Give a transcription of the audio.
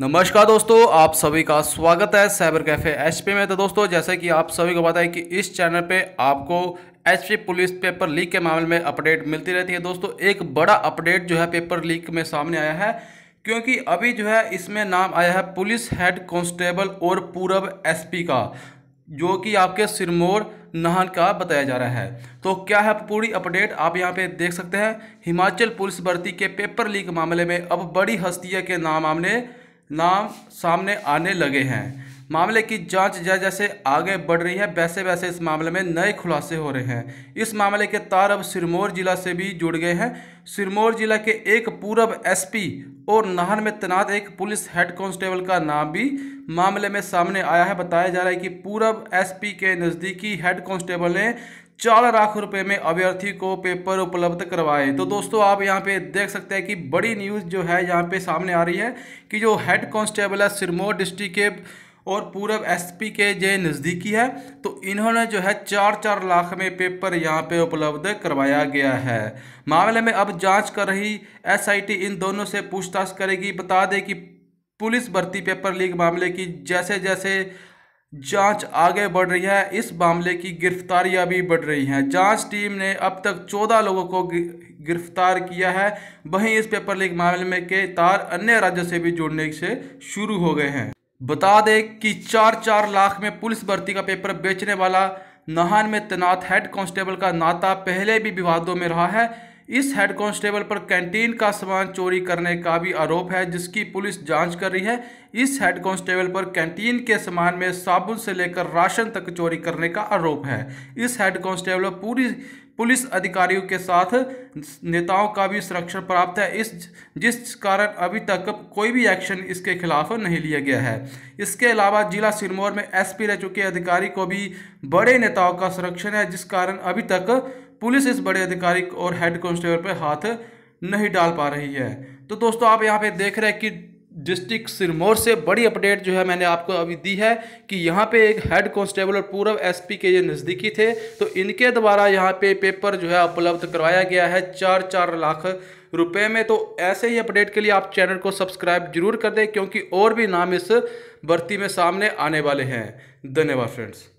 नमस्कार दोस्तों आप सभी का स्वागत है साइबर कैफे एचपी में तो दोस्तों जैसे कि आप सभी को पता है कि इस चैनल पे आपको एचपी पुलिस पेपर लीक के मामले में अपडेट मिलती रहती है दोस्तों एक बड़ा अपडेट जो है पेपर लीक में सामने आया है क्योंकि अभी जो है इसमें नाम आया है पुलिस हेड कांस्टेबल और पूर्व एस का जो कि आपके सिरमौर नाहन का बताया जा रहा है तो क्या है पूरी अपडेट आप यहाँ पे देख सकते हैं हिमाचल पुलिस भर्ती के पेपर लीक मामले में अब बड़ी हस्तियों के नाम आमने नाम सामने आने लगे हैं मामले की जांच जैसे जैसे आगे बढ़ रही है वैसे वैसे इस मामले में नए खुलासे हो रहे हैं इस मामले के तार अब सिरमौर जिला से भी जुड़ गए हैं सिरमौर जिला के एक पूर्व एसपी और नाहन में तैनात एक पुलिस हेड कांस्टेबल का नाम भी मामले में सामने आया है बताया जा रहा है कि पूर्व एसपी के नज़दीकी हेड कांस्टेबल ने चार लाख रुपए में अभ्यर्थी को पेपर उपलब्ध करवाए तो दोस्तों आप यहाँ पे देख सकते हैं कि बड़ी न्यूज़ जो है यहाँ पे सामने आ रही है कि जो हेड कांस्टेबल है सिरमौर डिस्ट्रिक्ट के और पूर्व एसपी के जे नज़दीकी है तो इन्होंने जो है चार चार लाख में पेपर यहाँ पे उपलब्ध करवाया गया है मामले में अब जाँच कर रही एस इन दोनों से पूछताछ करेगी बता दें कि पुलिस भर्ती पेपर लीक मामले की जैसे जैसे जांच आगे बढ़ रही है इस मामले की गिरफ्तारियां भी बढ़ रही हैं जांच टीम ने अब तक 14 लोगों को गिरफ्तार किया है वहीं इस पेपर लीक मामले में के तार अन्य राज्यों से भी जुड़ने से शुरू हो गए हैं बता दें कि चार चार लाख में पुलिस भर्ती का पेपर बेचने वाला नाहन में तैनात हेड कांस्टेबल का नाता पहले भी विवादों में रहा है इस हेड कांस्टेबल पर कैंटीन का सामान चोरी करने का भी आरोप है जिसकी पुलिस जांच कर रही है इस हेड कांस्टेबल पर कैंटीन के सामान में साबुन से लेकर राशन तक चोरी करने का आरोप है इस हेड कांस्टेबल पूरी पुलिस अधिकारियों के साथ नेताओं का भी संरक्षण प्राप्त है इस जिस कारण अभी तक कोई भी एक्शन इसके खिलाफ नहीं लिया गया है इसके अलावा जिला सिरमौर में एसपी रह चुके अधिकारी को भी बड़े नेताओं का संरक्षण है जिस कारण अभी तक पुलिस इस बड़े अधिकारी और हेड कांस्टेबल पर हाथ नहीं डाल पा रही है तो दोस्तों आप यहाँ पे देख रहे हैं कि डिस्ट्रिक्ट सिरमौर से बड़ी अपडेट जो है मैंने आपको अभी दी है कि यहाँ पे एक हेड कांस्टेबल और पूर्व एसपी के ये नज़दीकी थे तो इनके द्वारा यहाँ पे पेपर जो है उपलब्ध करवाया गया है चार चार लाख रुपए में तो ऐसे ही अपडेट के लिए आप चैनल को सब्सक्राइब जरूर कर दें क्योंकि और भी नाम इस भर्ती में सामने आने वाले हैं धन्यवाद फ्रेंड्स